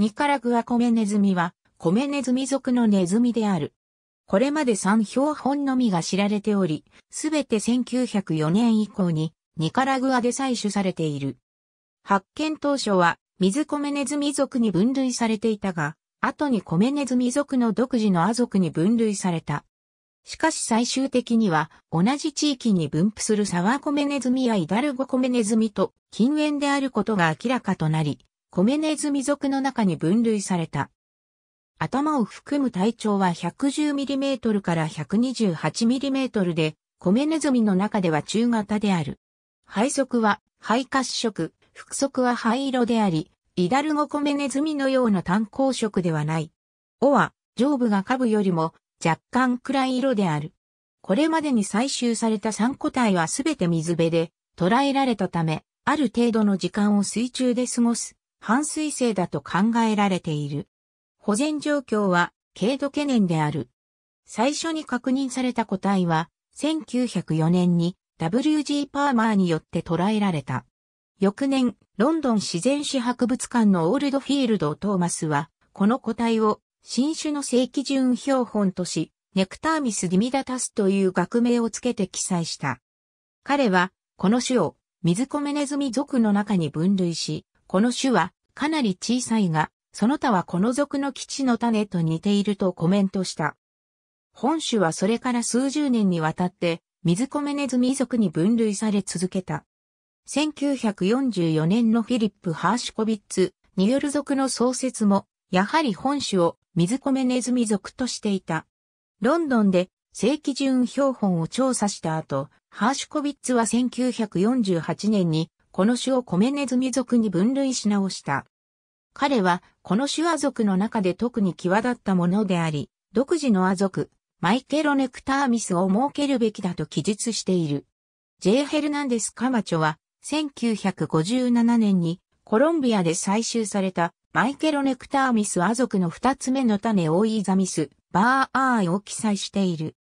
ニカラグアコメネズミは、コメネズミ族のネズミである。これまで3標本のみが知られており、すべて1904年以降にニカラグアで採取されている。発見当初は水コメネズミ族に分類されていたが、後にコメネズミ族の独自のア族に分類された。しかし最終的には同じ地域に分布するサワーコメネズミやイダルゴコメネズミと近縁であることが明らかとなり、コメネズミ属の中に分類された。頭を含む体長は 110mm から 128mm で、コメネズミの中では中型である。肺足は肺褐色、腹足は灰色であり、イダルゴコメネズミのような炭鉱色ではない。尾は上部が下部よりも若干暗い色である。これまでに採集された3個体はすべて水辺で捕らえられたため、ある程度の時間を水中で過ごす半水性だと考えられている。保全状況は軽度懸念である。最初に確認された個体は、1904年に W.G. パーマーによって捉えられた。翌年、ロンドン自然史博物館のオールドフィールド・トーマスは、この個体を新種の正規順標本とし、ネクターミス・ディミダタスという学名をつけて記載した。彼は、この種を水コメネズミ族の中に分類し、この種はかなり小さいが、その他はこの属の基地の種と似ているとコメントした。本種はそれから数十年にわたって、水米ネズミ属に分類され続けた。1944年のフィリップ・ハーシュコビッツニよル属の創設も、やはり本種を水米ネズミ属としていた。ロンドンで正規順標本を調査した後、ハーシュコビッツは1948年にこの種をコメネズミ族に分類し直した。彼は、この種ア族の中で特に際立ったものであり、独自のア族、マイケロネクターミスを設けるべきだと記述している。J. ヘルナンデス・カマチョは、1957年にコロンビアで採集されたマイケロネクターミスア族の二つ目の種オイザミス、バーアーイを記載している。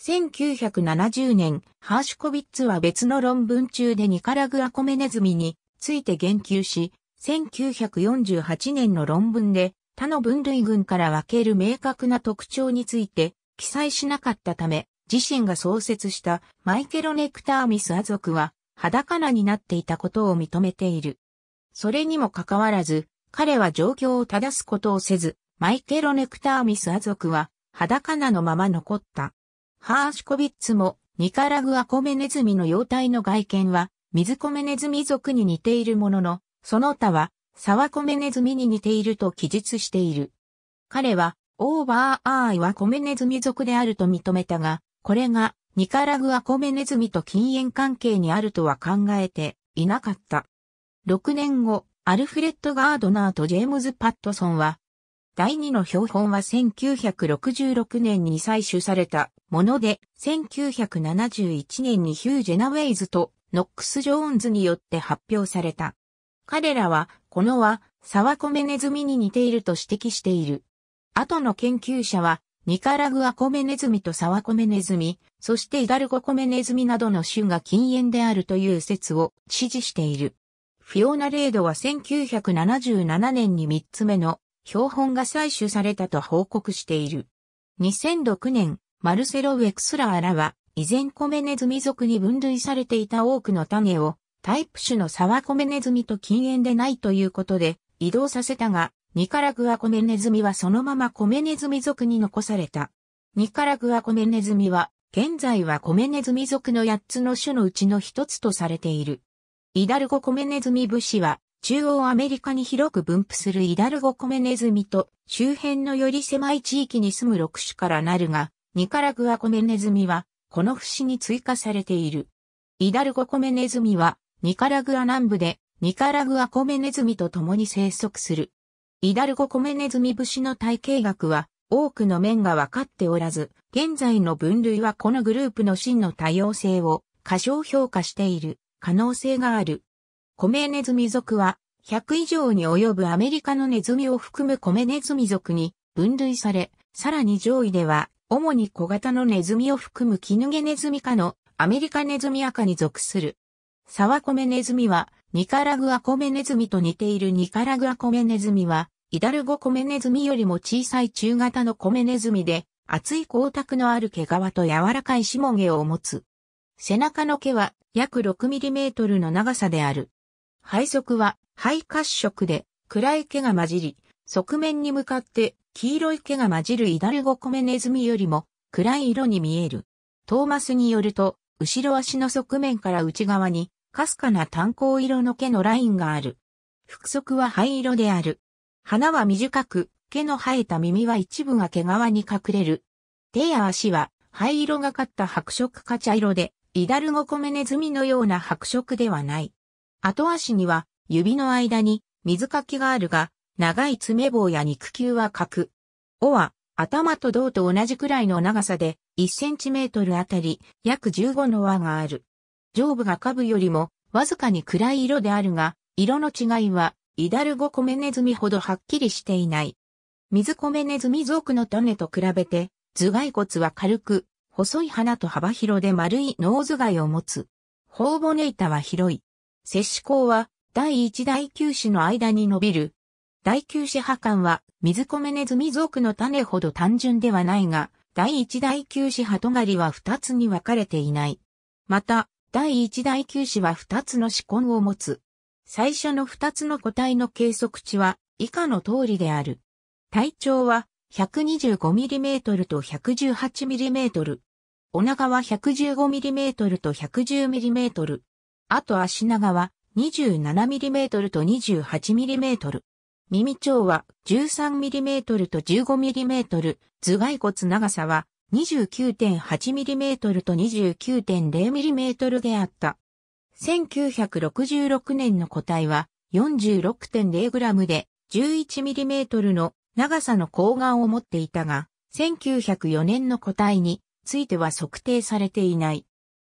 1970年、ハーシュコビッツは別の論文中でニカラグアコメネズミについて言及し、1948年の論文で他の分類群から分ける明確な特徴について記載しなかったため、自身が創設したマイケロネクターミスア族は裸なになっていたことを認めている。それにもかかわらず、彼は状況を正すことをせず、マイケロネクターミスア族は裸なのまま残った。ハーシコビッツも、ニカラグアコメネズミの幼体の外見は、水コメネズミ族に似ているものの、その他は、サワコメネズミに似ていると記述している。彼は、オーバーアーイはコメネズミ族であると認めたが、これが、ニカラグアコメネズミと禁煙関係にあるとは考えていなかった。6年後、アルフレッド・ガードナーとジェームズ・パットソンは、第2の標本は1966年に採取されたもので、1971年にヒュー・ジェナウェイズとノックス・ジョーンズによって発表された。彼らは、このは、サワコメネズミに似ていると指摘している。後の研究者は、ニカラグアコメネズミとサワコメネズミ、そしてイダルゴコメネズミなどの種が禁煙であるという説を支持している。フィオナレードは1977年に3つ目の標本が採取されたと報告している。2006年、マルセロ・ウェクスラーらは、以前コメネズミ族に分類されていた多くの種を、タイプ種のサワコメネズミと禁煙でないということで、移動させたが、ニカラグアコメネズミはそのままコメネズミ族に残された。ニカラグアコメネズミは、現在はコメネズミ族の8つの種のうちの1つとされている。イダルゴコメネズミ武士は、中央アメリカに広く分布するイダルゴコメネズミと周辺のより狭い地域に住む6種からなるが、ニカラグアコメネズミはこの節に追加されている。イダルゴコメネズミはニカラグア南部でニカラグアコメネズミと共に生息する。イダルゴコメネズミ節の体系学は多くの面が分かっておらず、現在の分類はこのグループの真の多様性を過小評価している可能性がある。米ネズミ族は、100以上に及ぶアメリカのネズミを含む米ネズミ族に分類され、さらに上位では、主に小型のネズミを含むキヌゲネズミ科のアメリカネズミ赤に属する。サワコメネズミは、ニカラグアコメネズミと似ているニカラグアコメネズミは、イダルゴコメネズミよりも小さい中型のコメネズミで、厚い光沢のある毛皮と柔らかい下毛を持つ。背中の毛は約6トルの長さである。配色は肺褐色で暗い毛が混じり、側面に向かって黄色い毛が混じるイダルゴコメネズミよりも暗い色に見える。トーマスによると、後ろ足の側面から内側に、かすかな炭鉱色の毛のラインがある。腹側は灰色である。花は短く、毛の生えた耳は一部が毛皮に隠れる。手や足は灰色がかった白色か茶色で、イダルゴコメネズミのような白色ではない。後足には指の間に水かきがあるが、長い爪棒や肉球は角。尾は頭と胴と同じくらいの長さで1センチメートルあたり約15の輪がある。上部が下部よりもわずかに暗い色であるが、色の違いはイダルゴコメネズミほどはっきりしていない。水コメネズミ属の種と比べて頭蓋骨は軽く、細い花と幅広で丸い脳頭蓋を持つ。頬骨板は広い。摂氏口は第一第九子の間に伸びる。第九子派間は水米ネズミ属の種ほど単純ではないが、第一第九子ハとがりは二つに分かれていない。また、第一第九子は二つの子根を持つ。最初の二つの個体の計測値は以下の通りである。体長は 125mm と 118mm。お腹は 115mm と 110mm。あと足長は 27mm と 28mm。耳長は 13mm と 15mm。頭蓋骨長さは 29.8mm と 29.0mm であった。1966年の個体は 46.0g で 11mm の長さの睾丸を持っていたが、1904年の個体については測定されていない。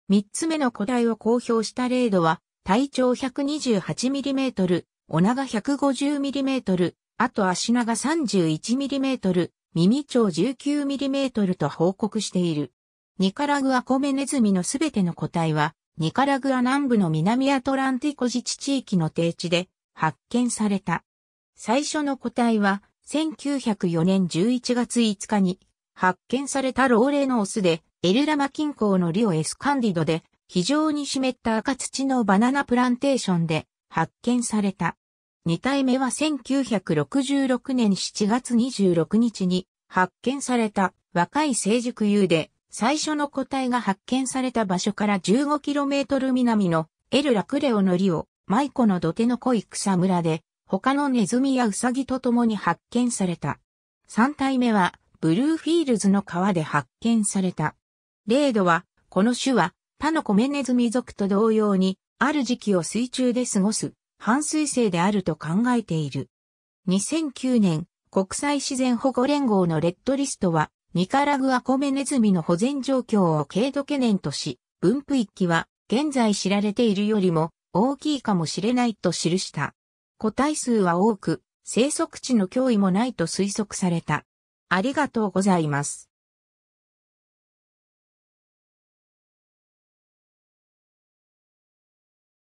三つ目の個体を公表したレードは、体長 128mm、お長 150mm、あと足長 31mm、耳長 19mm と報告している。ニカラグアコメネズミのすべての個体は、ニカラグア南部の南アトランティコ自治地域の低地で発見された。最初の個体は、1904年11月5日に発見された老齢のオスで、エルラマ近郊のリオエスカンディドで非常に湿った赤土のバナナプランテーションで発見された。二体目は1966年7月26日に発見された若い成熟油で最初の個体が発見された場所から 15km 南のエルラクレオのリオ、マイコの土手の濃い草むらで他のネズミやウサギと共に発見された。三体目はブルーフィールズの川で発見された。レードは、この種は、他のコメネズミ族と同様に、ある時期を水中で過ごす、半水性であると考えている。2009年、国際自然保護連合のレッドリストは、ニカラグアコメネズミの保全状況を軽度懸念とし、分布域は、現在知られているよりも、大きいかもしれないと記した。個体数は多く、生息地の脅威もないと推測された。ありがとうございます。